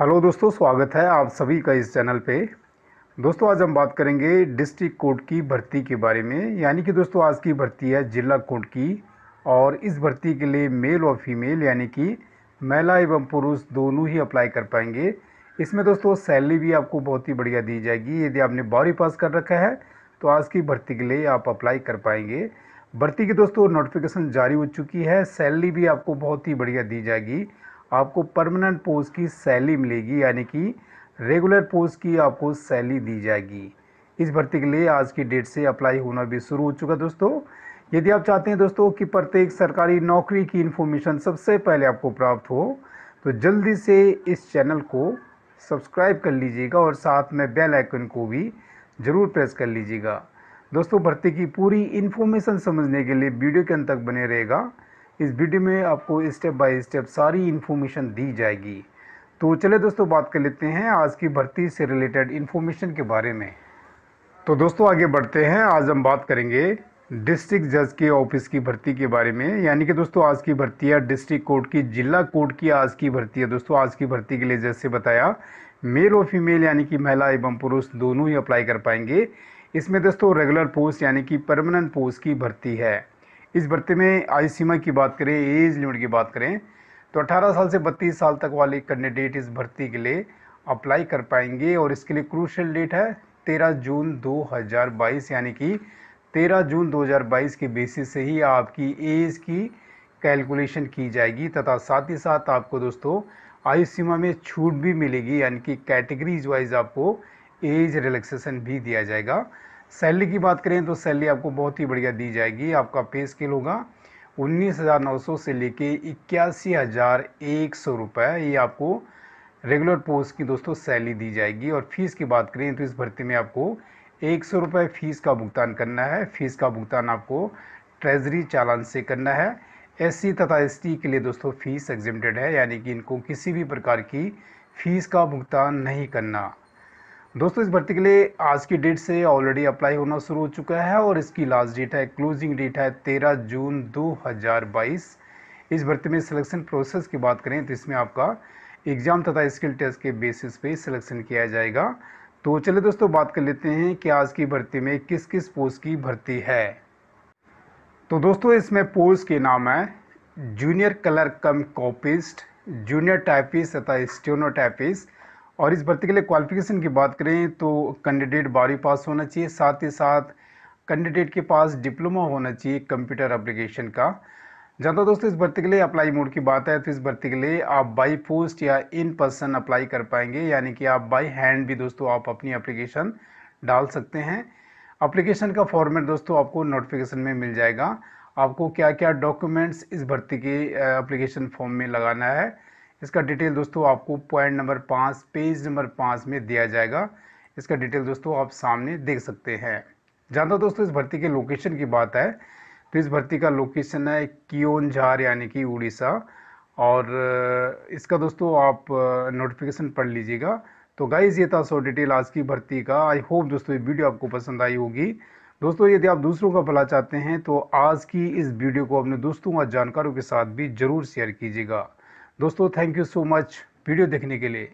hello दोस्तों स्वागत है आप सभी का इस चैनल पे दोस्तों आज हम बात करेंगे डिस्ट्रिक्ट कोर्ट की भर्ती के बारे में यानी कि दोस्तों आज की भर्ती है जिला कोर्ट की और इस भर्ती के लिए मेल और फीमेल यानी कि महिला एवं पुरुष दोनों ही अप्लाई कर पाएंगे इसमें दोस्तों सैलरी भी आपको बहुत ही बढ़िया दी जाएगी यदि आपने बारहवीं पास कर रखा है तो आज की भर्ती के लिए आप अप्लाई कर पाएंगे भर्ती की दोस्तों नोटिफिकेशन जारी हो चुकी है सैलरी भी आपको बहुत ही बढ़िया दी जाएगी आपको परमानेंट पोस्ट की सैली मिलेगी यानी कि रेगुलर पोस्ट की आपको सैली दी जाएगी इस भर्ती के लिए आज की डेट से अप्लाई होना भी शुरू हो चुका दोस्तों यदि आप चाहते हैं दोस्तों कि प्रत्येक सरकारी नौकरी की इन्फॉर्मेशन सबसे पहले आपको प्राप्त हो तो जल्दी से इस चैनल को सब्सक्राइब कर लीजिएगा और साथ में बेल आइकन को भी ज़रूर प्रेस कर लीजिएगा दोस्तों भर्ती की पूरी इन्फॉर्मेशन समझने के लिए वीडियो के अंत तक बने रहेगा इस वीडियो में आपको स्टेप बाय स्टेप सारी इन्फॉर्मेशन दी जाएगी तो चले दोस्तों बात कर लेते हैं आज की भर्ती से रिलेटेड इन्फॉर्मेशन के बारे में तो दोस्तों आगे बढ़ते हैं आज हम बात करेंगे डिस्ट्रिक्ट जज के ऑफिस की भर्ती के बारे में यानी कि दोस्तों आज की भर्ती है डिस्ट्रिक्ट कोर्ट की जिला कोर्ट की आज की भर्ती है दोस्तों आज की भर्ती के लिए जैसे बताया मेल और फीमेल यानी कि महिला एवं पुरुष दोनों ही अप्लाई कर पाएंगे इसमें दोस्तों रेगुलर पोस्ट यानी कि परमानेंट पोस्ट की भर्ती है इस भर्ती में आयु सीमा की बात करें एज लिमिट की बात करें तो 18 साल से 32 साल तक वाले कैंडिडेट इस भर्ती के लिए अप्लाई कर पाएंगे और इसके लिए क्रूशल डेट है 13 जून 2022 यानी कि 13 जून 2022 के बेसिस से ही आपकी एज की कैलकुलेशन की जाएगी तथा साथ ही साथ आपको दोस्तों आयु सीमा में छूट भी मिलेगी यानी कि कैटेगरीज वाइज आपको एज रिलैक्सेशन भी दिया जाएगा सैलरी की बात करें तो सैलरी आपको बहुत ही बढ़िया दी जाएगी आपका पे स्केल होगा उन्नीस हज़ार नौ सौ से लेके इक्यासी हज़ार एक सौ रुपये ये आपको रेगुलर पोस्ट की दोस्तों सैलरी दी जाएगी और फीस की बात करें तो इस भर्ती में आपको एक सौ रुपये फ़ीस का भुगतान करना है फ़ीस का भुगतान आपको ट्रेजरी चालान से करना है एससी तथा एसटी के लिए दोस्तों फ़ीस एग्जिमटेड है यानी कि इनको किसी भी प्रकार की फ़ीस का भुगतान नहीं करना दोस्तों इस भर्ती के लिए आज की डेट से ऑलरेडी अप्लाई होना शुरू हो चुका है और इसकी लास्ट डेट है क्लोजिंग डेट है 13 जून 2022 इस भर्ती में सिलेक्शन प्रोसेस की बात करें तो इसमें आपका एग्ज़ाम तथा स्किल टेस्ट के बेसिस पे सिलेक्शन किया जाएगा तो चलिए दोस्तों बात कर लेते हैं कि आज की भर्ती में किस किस पोस्ट की भर्ती है तो दोस्तों इसमें पोस्ट के नाम है junior clerk cum copyist junior typist तथा स्टोनो टाइपिस्ट और इस भर्ती के लिए क्वालिफिकेशन की बात करें तो कैंडिडेट बारहवीं पास होना चाहिए साथ ही साथ कैंडिडेट के पास डिप्लोमा होना चाहिए कंप्यूटर एप्लीकेशन का ज़्यादा दोस्तों इस भर्ती के लिए अप्लाई मोड की बात है तो इस भर्ती के लिए आप बाई पोस्ट या इन पर्सन अप्लाई कर पाएंगे यानी कि आप बाई हैंड भी दोस्तों आप अपनी एप्लीकेशन डाल सकते हैं एप्लीकेशन का फॉर्मेट दोस्तों आपको नोटिफिकेशन में मिल जाएगा आपको क्या क्या डॉक्यूमेंट्स इस भर्ती के अप्लीकेशन फॉर्म में लगाना है इसका डिटेल दोस्तों आपको पॉइंट नंबर पाँच पेज नंबर पाँच में दिया जाएगा इसका डिटेल दोस्तों आप सामने देख सकते हैं जानता दोस्तों इस भर्ती के लोकेशन की बात है तो इस भर्ती का लोकेशन है कियोनझार यानी कि उड़ीसा और इसका दोस्तों आप नोटिफिकेशन पढ़ लीजिएगा तो गाइज ये था सो डिटेल आज की भर्ती का आई होप दोस्तों ये वीडियो आपको पसंद आई होगी दोस्तों यदि आप दूसरों का भला चाहते हैं तो आज की इस वीडियो को अपने दोस्तों और जानकारों के साथ भी ज़रूर शेयर कीजिएगा दोस्तों thank you so much video देखने के लिए